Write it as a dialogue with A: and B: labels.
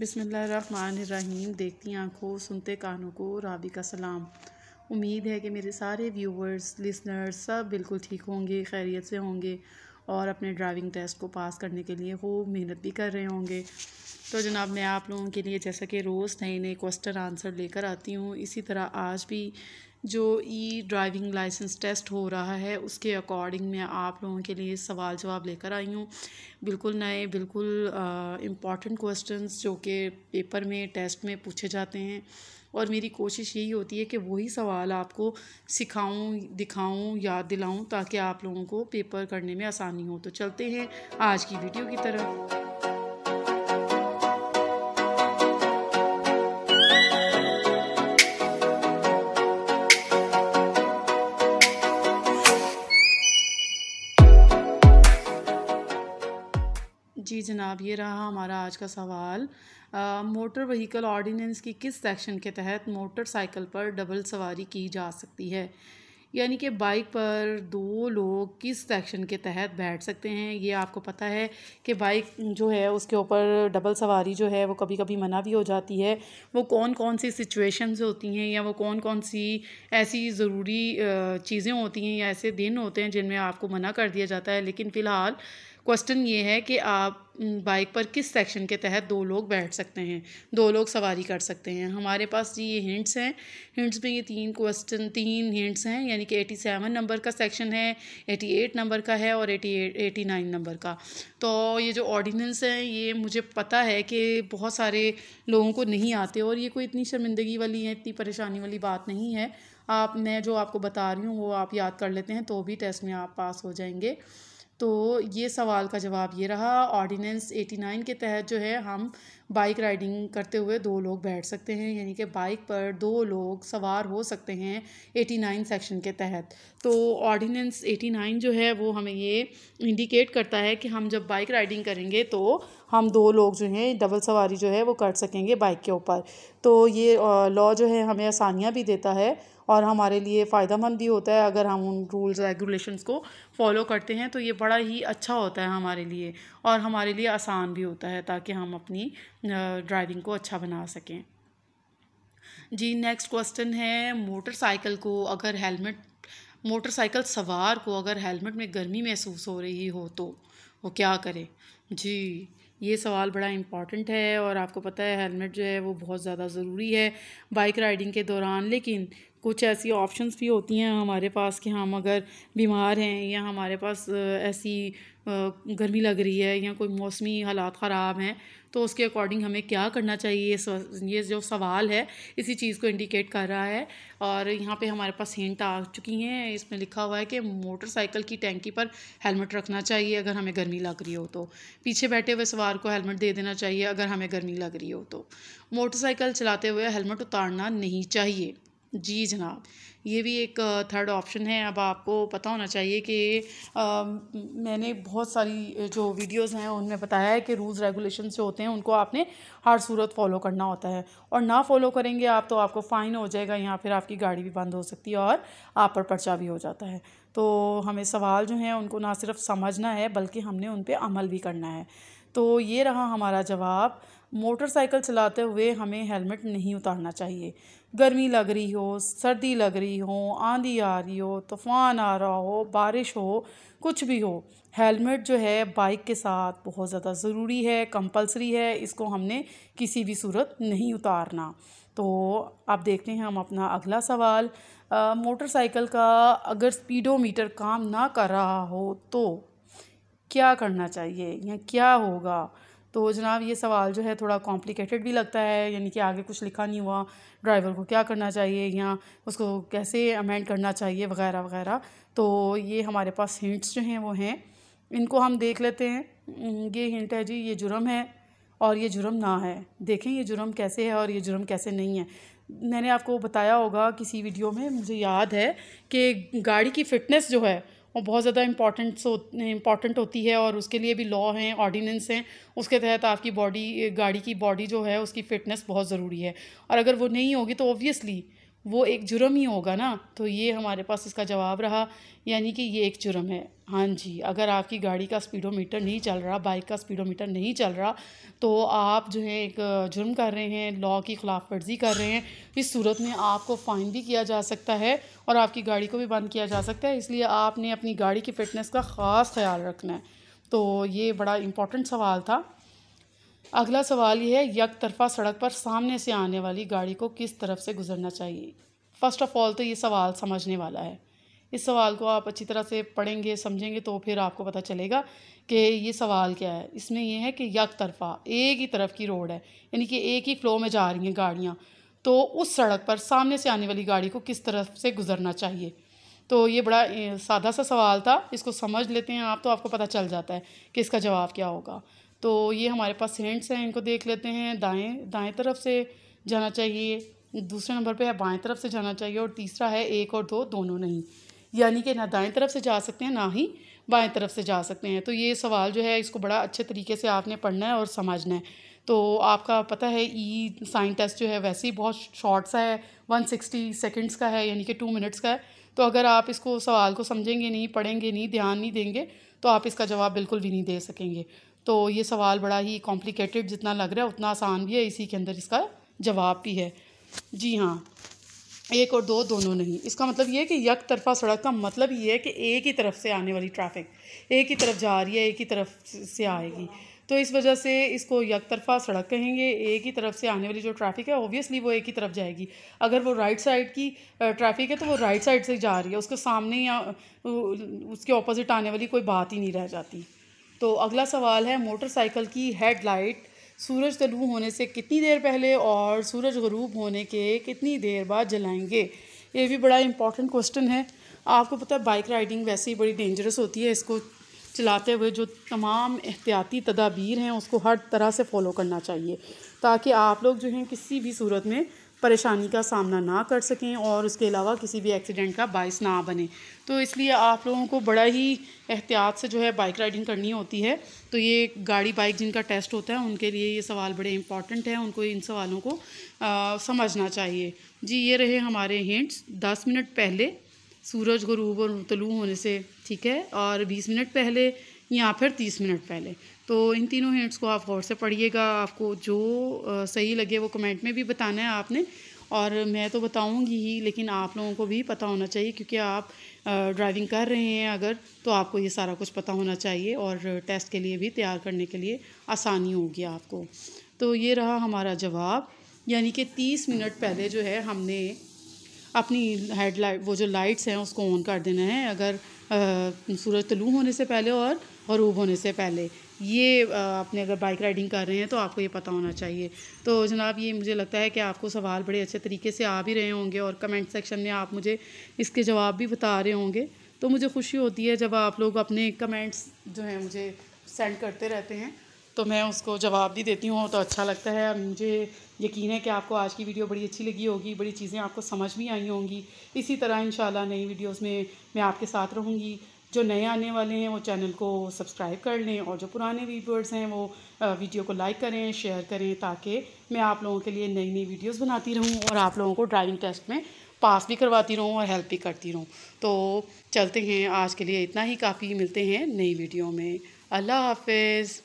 A: बिसमीम देखती आँखों सुनते कानों को रावी का सलाम उम्मीद है कि मेरे सारे व्यूवर्स लिसनर्स सब बिल्कुल ठीक होंगे खैरियत से होंगे और अपने ड्राइविंग टेस्ट को पास करने के लिए खूब मेहनत भी कर रहे होंगे तो जनाब मैं आप लोगों के लिए जैसा कि रोज़ नए नए क्वेश्चन आंसर लेकर आती हूँ इसी तरह आज भी जो ई ड्राइविंग लाइसेंस टेस्ट हो रहा है उसके अकॉर्डिंग मैं आप लोगों के लिए सवाल जवाब लेकर आई हूँ बिल्कुल नए बिल्कुल इम्पॉर्टेंट क्वेश्चंस जो कि पेपर में टेस्ट में पूछे जाते हैं और मेरी कोशिश यही होती है कि वही सवाल आपको सिखाऊं दिखाऊं याद दिलाऊं ताकि आप लोगों को पेपर करने में आसानी हो तो चलते हैं आज की वीडियो की तरफ जी जनाब ये रहा हमारा आज का सवाल मोटर व्हीकल ऑर्डिनेंस की किस सेक्शन के तहत मोटरसाइकिल पर डबल सवारी की जा सकती है यानी कि बाइक पर दो लोग किस सेक्शन के तहत बैठ सकते हैं ये आपको पता है कि बाइक जो है उसके ऊपर डबल सवारी जो है वो कभी कभी मना भी हो जाती है वो कौन कौन सी सिचुएशंस होती हैं या वो कौन कौन सी ऐसी ज़रूरी चीज़ें होती हैं या ऐसे दिन होते हैं जिनमें आपको मना कर दिया जाता है लेकिन फ़िलहाल क्वेश्चन ये है कि आप बाइक पर किस सेक्शन के तहत दो लोग बैठ सकते हैं दो लोग सवारी कर सकते हैं हमारे पास जी ये हिंट्स हैं हिंट्स में ये तीन क्वेश्चन तीन हिंट्स हैं यानी कि एटी सेवन नंबर का सेक्शन है एटी एट नंबर का है और eighty eight eighty nine number का तो ये जो ऑर्डिनेंस हैं ये मुझे पता है कि बहुत सारे लोगों को नहीं आते और ये कोई इतनी शर्मिंदगी वाली है इतनी परेशानी वाली बात नहीं है आप मैं जो आपको बता रही हूँ वो आप याद कर लेते हैं तो भी टेस्ट में आप पास हो जाएंगे तो ये सवाल का जवाब ये रहा ऑर्डिनेंस 89 के तहत जो है हम बाइक राइडिंग करते हुए दो लोग बैठ सकते हैं यानी कि बाइक पर दो लोग सवार हो सकते हैं 89 सेक्शन के तहत तो ऑर्डिनेंस 89 जो है वो हमें ये इंडिकेट करता है कि हम जब बाइक राइडिंग करेंगे तो हम दो लोग जो हैं डबल सवारी जो है वो कर सकेंगे बाइक के ऊपर तो ये लॉ जो है हमें आसानियाँ भी देता है और हमारे लिए फ़ायदा मंद भी होता है अगर हम उन रूल्स रेगुलेशंस को फॉलो करते हैं तो ये बड़ा ही अच्छा होता है हमारे लिए और हमारे लिए आसान भी होता है ताकि हम अपनी ड्राइविंग को अच्छा बना सकें जी नेक्स्ट क्वेश्चन है मोटरसाइकिल को अगर हेलमेट मोटरसाइकिल सवार को अगर हेलमेट में गर्मी महसूस हो रही हो तो वो क्या करें जी ये सवाल बड़ा इम्पॉर्टेंट है और आपको पता है हेलमेट जो है वो बहुत ज़्यादा ज़रूरी है बाइक राइडिंग के दौरान लेकिन कुछ ऐसी ऑप्शंस भी होती हैं हमारे पास कि हम अगर बीमार हैं या हमारे पास ऐसी गर्मी लग रही है या कोई मौसमी हालात ख़राब हैं तो उसके अकॉर्डिंग हमें क्या करना चाहिए ये जो सवाल है इसी चीज़ को इंडिकेट कर रहा है और यहाँ पे हमारे पास हिंट आ चुकी हैं इसमें लिखा हुआ है कि मोटरसाइकिल की टैंकी पर हेलमेट रखना चाहिए अगर हमें गर्मी लग रही हो तो पीछे बैठे हुए सवार को हेलमेट दे देना चाहिए अगर हमें गर्मी लग रही हो तो मोटरसाइकिल चलाते हुए हेलमेट उतारना नहीं चाहिए जी जनाब ये भी एक थर्ड ऑप्शन है अब आपको पता होना चाहिए कि आ, मैंने बहुत सारी जो वीडियोस हैं उनमें बताया है कि रूल्स रेगुलेशन जो होते हैं उनको आपने हर सूरत फॉलो करना होता है और ना फॉलो करेंगे आप तो आपको फ़ाइन हो जाएगा या फिर आपकी गाड़ी भी बंद हो सकती है और आप पर पर्चा भी हो जाता है तो हमें सवाल जो हैं उनको ना सिर्फ समझना है बल्कि हमने उन पर अमल भी करना है तो ये रहा हमारा जवाब मोटरसाइकिल चलाते हुए हमें हेलमेट नहीं उतारना चाहिए गर्मी लग रही हो सर्दी लग रही हो आंधी आ रही हो तूफ़ान आ रहा हो बारिश हो कुछ भी हो हेलमेट जो है बाइक के साथ बहुत ज़्यादा ज़रूरी है कंपलसरी है इसको हमने किसी भी सूरत नहीं उतारना तो आप देखते हैं हम अपना अगला सवाल मोटरसाइकिल का अगर स्पीडोमीटर काम ना कर रहा हो तो क्या करना चाहिए या क्या होगा तो जनाब ये सवाल जो है थोड़ा कॉम्प्लिकेटेड भी लगता है यानी कि आगे कुछ लिखा नहीं हुआ ड्राइवर को क्या करना चाहिए या उसको कैसे अमेंड करना चाहिए वगैरह वगैरह तो ये हमारे पास हिंट्स जो हैं वो हैं इनको हम देख लेते हैं ये हिंट है जी ये जुर्म है और ये जुर्म ना है देखें ये जुर्म कैसे है और ये जुर्म कैसे नहीं है मैंने आपको बताया होगा किसी वीडियो में मुझे याद है कि गाड़ी की फ़िटनेस जो है वो बहुत ज़्यादा इम्पॉर्टेंट इंपॉर्टेंट होती है और उसके लिए भी लॉ हैं ऑर्डिनेंस हैं उसके तहत आपकी बॉडी गाड़ी की बॉडी जो है उसकी फ़िटनेस बहुत ज़रूरी है और अगर वो नहीं होगी तो ऑब्वियसली वो एक जुर्म ही होगा ना तो ये हमारे पास इसका जवाब रहा यानी कि ये एक जुर्म है हाँ जी अगर आपकी गाड़ी का स्पीडोमीटर नहीं चल रहा बाइक का स्पीडोमीटर नहीं चल रहा तो आप जो है एक जुर्म कर रहे हैं लॉ की खिलाफ वर्जी कर रहे हैं इस सूरत में आपको फ़ाइन भी किया जा सकता है और आपकी गाड़ी को भी बंद किया जा सकता है इसलिए आपने अपनी गाड़ी की फ़िटनेस का ख़ास ख्याल रखना है तो ये बड़ा इम्पॉर्टेंट सवाल था अगला सवाल ये है यक तरफा सड़क पर सामने से आने वाली गाड़ी को किस तरफ से गुजरना चाहिए फ़र्स्ट ऑफ़ ऑल तो ये सवाल समझने वाला है इस सवाल को आप अच्छी तरह से पढ़ेंगे समझेंगे तो फिर आपको पता चलेगा कि ये सवाल क्या है इसमें यह है कि यक तरफा एक ही तरफ की रोड है यानी कि एक ही फ्लो में जा रही हैं गाड़ियाँ तो उस सड़क पर सामने से आने वाली गाड़ी को किस तरफ से गुजरना चाहिए तो ये बड़ा सादा सा सवाल था इसको समझ लेते हैं आप तो आपको पता चल जाता है कि इसका जवाब क्या होगा तो ये हमारे पास सेंट्स हैं इनको देख लेते हैं दाएं दाएं तरफ से जाना चाहिए दूसरे नंबर पे है बाएं तरफ से जाना चाहिए और तीसरा है एक और दो दोनों नहीं यानी कि ना दाएं तरफ से जा सकते हैं ना ही बाएं तरफ से जा सकते हैं तो ये सवाल जो है इसको बड़ा अच्छे तरीके से आपने पढ़ना है और समझना है तो आपका पता है ई साइन टेस्ट जो है वैसे ही बहुत शॉर्ट सा है वन सिक्सटी सेकेंड्स का है यानी कि टू मिनट्स का है तो अगर आप इसको सवाल को समझेंगे नहीं पढ़ेंगे नहीं ध्यान नहीं देंगे तो आप इसका जवाब बिल्कुल भी नहीं दे सकेंगे तो ये सवाल बड़ा ही कॉम्प्लिकेटेड जितना लग रहा है उतना आसान भी है इसी के अंदर इसका जवाब भी है जी हाँ एक और दो दोनों नहीं इसका मतलब ये है कि यक तरफा सड़क का मतलब ये है कि एक ही तरफ से आने वाली ट्रैफिक एक ही तरफ जा रही है एक ही तरफ से आएगी तो इस वजह से इसको यक तरफा सड़क कहेंगे एक ही तरफ से आने वाली जो ट्रैफिक है ओबियसली वो एक ही तरफ जाएगी अगर वो राइट साइड की ट्रैफिक है तो वो राइट साइड से जा रही है उसके सामने या उसके ऑपोजिट आने वाली कोई बात ही नहीं रह जाती तो अगला सवाल है मोटरसाइकिल की हेडलाइट सूरज तलू होने से कितनी देर पहले और सूरज गरूब होने के कितनी देर बाद जलाएंगे ये भी बड़ा इंपॉर्टेंट क्वेश्चन है आपको पता है बाइक राइडिंग वैसे ही बड़ी डेंजरस होती है इसको चलाते हुए जो तमाम एहतियाती तदाबीर हैं उसको हर तरह से फ़ॉलो करना चाहिए ताकि आप लोग जो हैं किसी भी सूरत में परेशानी का सामना ना कर सकें और उसके अलावा किसी भी एक्सीडेंट का बायस ना बने तो इसलिए आप लोगों को बड़ा ही एहतियात से जो है बाइक राइडिंग करनी होती है तो ये गाड़ी बाइक जिनका टेस्ट होता है उनके लिए ये सवाल बड़े इंपॉर्टेंट हैं उनको इन सवालों को आ, समझना चाहिए जी ये रहे हमारे हिंट्स दस मिनट पहले सूरज गरूब और तलू होने से ठीक है और बीस मिनट पहले या फिर तीस मिनट पहले तो इन तीनों हिंट्स को आप गौर से पढ़िएगा आपको जो सही लगे वो कमेंट में भी बताना है आपने और मैं तो बताऊंगी ही लेकिन आप लोगों को भी पता होना चाहिए क्योंकि आप ड्राइविंग कर रहे हैं अगर तो आपको ये सारा कुछ पता होना चाहिए और टेस्ट के लिए भी तैयार करने के लिए आसानी होगी आपको तो ये रहा हमारा जवाब यानी कि तीस मिनट पहले जो है हमने अपनी हेड लाइट वो जो लाइट्स हैं उसको ऑन कर देना है अगर सूरज तलू होने से पहले और गरूब होने से पहले ये आपने अगर बाइक राइडिंग कर रहे हैं तो आपको ये पता होना चाहिए तो जनाब ये मुझे लगता है कि आपको सवाल बड़े अच्छे तरीके से आ भी रहे होंगे और कमेंट सेक्शन में आप मुझे इसके जवाब भी बता रहे होंगे तो मुझे खुशी होती है जब आप लोग अपने कमेंट्स जो हैं मुझे सेंड करते रहते हैं तो मैं उसको जवाब भी देती हूँ तो अच्छा लगता है मुझे यकीन है कि आपको आज की वीडियो बड़ी अच्छी लगी होगी बड़ी चीज़ें आपको समझ भी आई होंगी इसी तरह इन नई वीडियोज़ में मैं आपके साथ रहूँगी जो नए आने वाले हैं वो चैनल को सब्सक्राइब कर लें और जो पुराने व्यूवर्स हैं वो वीडियो को लाइक करें शेयर करें ताकि मैं आप लोगों के लिए नई नई वीडियोस बनाती रहूं और आप लोगों को ड्राइविंग टेस्ट में पास भी करवाती रहूं और हेल्प भी करती रहूं तो चलते हैं आज के लिए इतना ही काफ़ी मिलते हैं नई वीडियो में अल्लाह हाफिज़